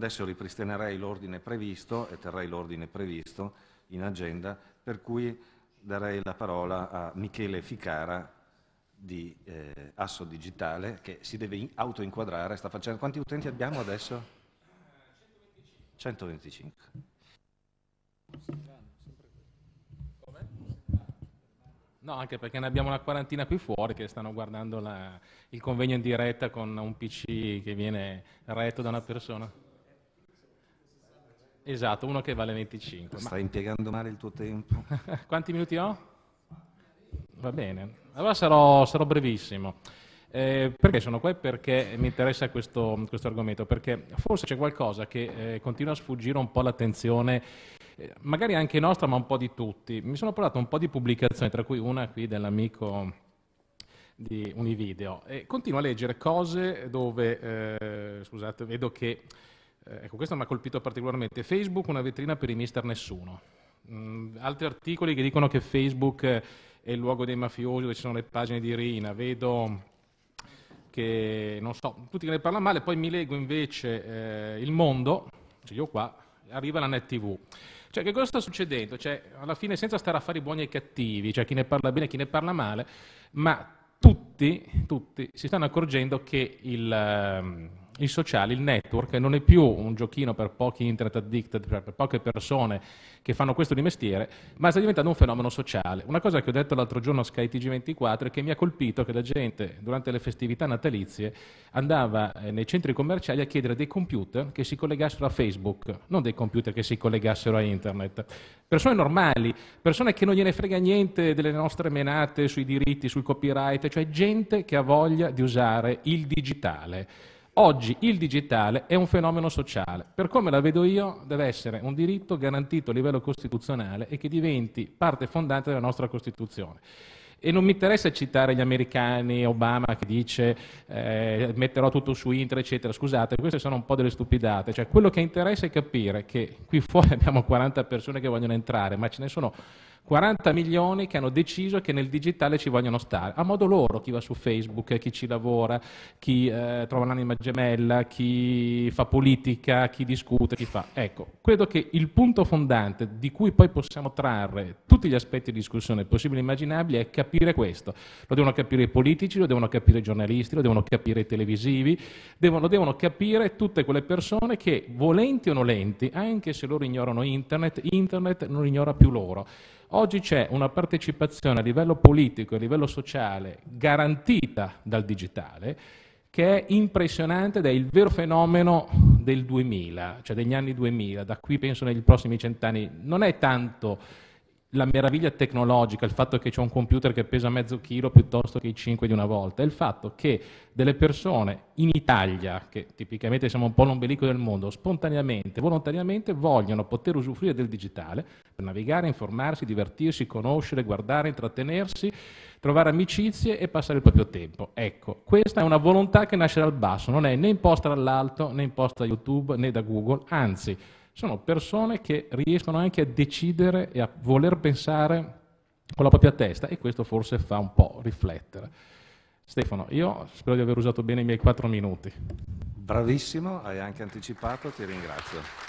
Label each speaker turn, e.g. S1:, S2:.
S1: Adesso ripristinerei l'ordine previsto e terrei l'ordine previsto in agenda, per cui darei la parola a Michele Ficara di eh, Asso Digitale che si deve autoinquadrare, sta facendo... Quanti utenti abbiamo adesso? 125. 125. No, anche perché ne abbiamo una quarantina qui fuori che stanno guardando la, il convegno in diretta con un PC che viene retto da una persona. Esatto, uno che vale 25. Stai Ma... impiegando male il tuo tempo. Quanti minuti ho? Va bene, allora sarò, sarò brevissimo. Eh, perché sono qua perché mi interessa questo, questo, argomento? Perché forse c'è qualcosa che eh, continua a sfuggire un po' l'attenzione, eh, magari anche nostra, ma un po' di tutti. Mi sono portato un po' di pubblicazioni, tra cui una qui dell'amico di Univideo, e continuo a leggere cose dove, eh, scusate, vedo che eh, ecco, questo mi ha colpito particolarmente. Facebook, una vetrina per i mister nessuno. Mm, altri articoli che dicono che Facebook è il luogo dei mafiosi, dove ci sono le pagine di Rina. Vedo che, non so, tutti che ne parlano male, poi mi leggo invece eh, Il Mondo, cioè io qua, arriva la Net TV. Cioè, che cosa sta succedendo? Cioè, alla fine, senza stare a fare i buoni e i cattivi, cioè chi ne parla bene e chi ne parla male, ma tutti, tutti si stanno accorgendo che il, ehm, i sociali, il network non è più un giochino per pochi internet addicted, per poche persone che fanno questo di mestiere, ma sta diventando un fenomeno sociale. Una cosa che ho detto l'altro giorno a skytg 24 è che mi ha colpito che la gente durante le festività natalizie andava eh, nei centri commerciali a chiedere dei computer che si collegassero a Facebook, non dei computer che si collegassero a internet. Persone normali, persone che non gliene frega niente delle nostre menate sui diritti, sul copyright, cioè gente che ha voglia di usare il digitale. Oggi il digitale è un fenomeno sociale. Per come la vedo io, deve essere un diritto garantito a livello costituzionale e che diventi parte fondante della nostra Costituzione. E non mi interessa citare gli americani, Obama che dice eh, metterò tutto su internet, eccetera. Scusate, queste sono un po' delle stupidate. Cioè, quello che interessa è capire che qui fuori abbiamo 40 persone che vogliono entrare, ma ce ne sono 40 milioni che hanno deciso che nel digitale ci vogliono stare, a modo loro, chi va su Facebook, chi ci lavora, chi eh, trova l'anima gemella, chi fa politica, chi discute, chi fa. Ecco, credo che il punto fondante di cui poi possiamo trarre tutti gli aspetti di discussione possibili e immaginabili è capire questo. Lo devono capire i politici, lo devono capire i giornalisti, lo devono capire i televisivi, devono, lo devono capire tutte quelle persone che, volenti o nolenti, anche se loro ignorano internet, internet non ignora più loro. Oggi c'è una partecipazione a livello politico e a livello sociale garantita dal digitale che è impressionante ed è il vero fenomeno del 2000, cioè degli anni 2000, da qui penso negli prossimi cent'anni. Non è tanto la meraviglia tecnologica, il fatto che c'è un computer che pesa mezzo chilo piuttosto che i 5 di una volta, è il fatto che delle persone in Italia, che tipicamente siamo un po' l'ombelico del mondo, spontaneamente, volontariamente vogliono poter usufruire del digitale per navigare, informarsi, divertirsi, conoscere, guardare, intrattenersi, trovare amicizie e passare il proprio tempo. Ecco, questa è una volontà che nasce dal basso, non è né imposta dall'alto, né imposta da YouTube, né da Google, anzi sono persone che riescono anche a decidere e a voler pensare con la propria testa e questo forse fa un po' riflettere. Stefano, io spero di aver usato bene i miei quattro minuti. Bravissimo, hai anche anticipato, ti ringrazio.